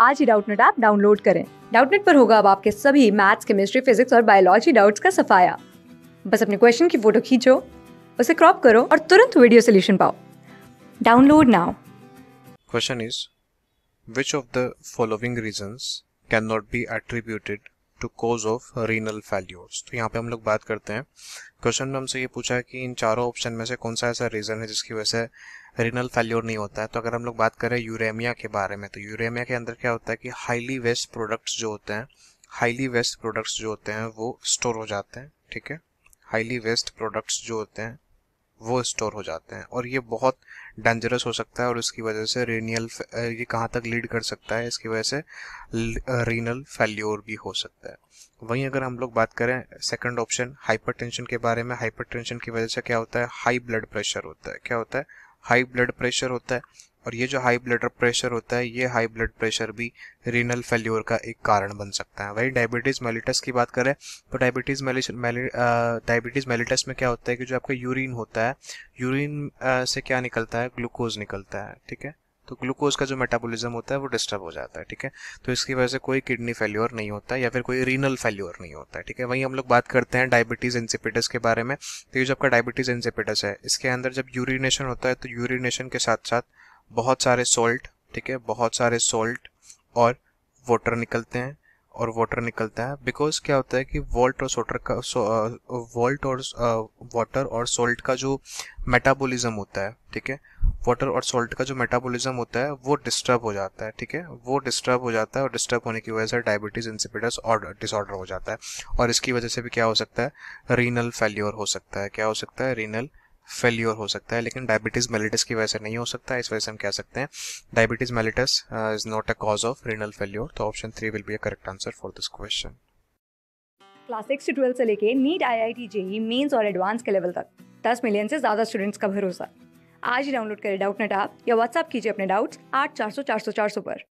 आज ही Doubtnut app download करें डाउटनेट पर होगा अब आपके सभी मैथ्स केमिस्ट्री फिजिक्स और बायोलॉजी डाउट्स का सफाया बस अपने क्वेश्चन की फोटो खींचो उसे क्रॉप करो और तुरंत वीडियो सोल्यूशन पाओ download now question is which of the following reason can not be attributed to cause of renal failures तो यहाँ पे हम लोग बात करते हैं क्वेश्चन में हमसे ये पूछा है कि इन चारों ऑप्शन में से कौन सा ऐसा रीज़न है जिसकी वजह से रीनल फेल्योर नहीं होता है तो अगर हम लोग बात करें यूरेमिया के बारे में तो यूरेमिया के अंदर क्या होता है कि हाईली वेस्ट प्रोडक्ट्स जो होते हैं हाईली वेस्ट प्रोडक्ट्स जो होते हैं वो स्टोर हो जाते हैं ठीक है हाईली वेस्ट प्रोडक्ट्स जो होते हैं वो स्टोर हो जाते हैं और ये बहुत डेंजरस हो सकता है और इसकी वजह से रेनियल ये कहाँ तक लीड कर सकता है इसकी वजह से रीनल फेल्योर भी हो सकता है वहीं अगर हम लोग बात करें सेकंड ऑप्शन हाइपरटेंशन के बारे में हाइपरटेंशन की वजह से क्या होता है हाई ब्लड प्रेशर होता है क्या होता है हाई ब्लड प्रेशर होता है और ये जो हाई ब्लड प्रेशर होता है ये हाई ब्लड प्रेशर भी रीनल फेल्योर का एक कारण बन सकता है वही डायबिटीज़ मेलिटस की बात करें तो डायबिटीज़ डायबिटीज़ मेलिटस में क्या होता है कि जो आपका यूरिन होता है यूरिन से क्या निकलता है ग्लूकोज निकलता है ठीक है तो ग्लूकोज का जो मेटाबोलिज्म होता है वो डिस्टर्ब हो जाता है ठीक है तो इसकी वजह से कोई किडनी फेल्योर नहीं होता या फिर कोई रीनल फेल्योर नहीं होता है ठीक है वहीं हम लोग बात करते हैं डायबिटीज़ इंसिपिटस के बारे में तो ये जो आपका डायबिटीज़ इंसिपिटस है इसके अंदर जब यूरिनेशन होता है तो यूरिनेशन के साथ साथ बहुत सारे सोल्ट ठीक है बहुत सारे सोल्ट और वाटर निकलते हैं और वाटर निकलता है बिकॉज क्या होता है कि वॉल्ट और सोटर का वॉल्ट uh, और वाटर uh, और सोल्ट का जो मेटाबॉलिज्म होता है ठीक है वाटर और सोल्ट का जो मेटाबॉलिज्म होता है वो डिस्टर्ब हो जाता है ठीक है वो डिस्टर्ब हो जाता है और डिस्टर्ब होने की वजह से डायबिटीज इंसिपिडस और डिसऑर्डर हो जाता है और इसकी वजह से भी क्या हो सकता है रीनल फेल्योर हो सकता है क्या हो सकता है रीनल फेल्योर हो सकता है लेकिन डायबिटीज मेलिटस की वजह से नहीं हो सकता इस वजह से हम कह सकते हैं diabetes mellitus is not a cause of renal failure तो option three will be a correct answer for this question class six से ट्वेल्थ से लेके NEET I I T JEE mains और एडवांस के लेवल तक दस मिलियन से ज्यादा स्टूडेंट्स का भरोसा आज ही डाउनलोड करें डाउट नेट आप या व्हाट्सअप कीजिए अपने डाउट्स आठ चार सौ चार सौ चार सौ पर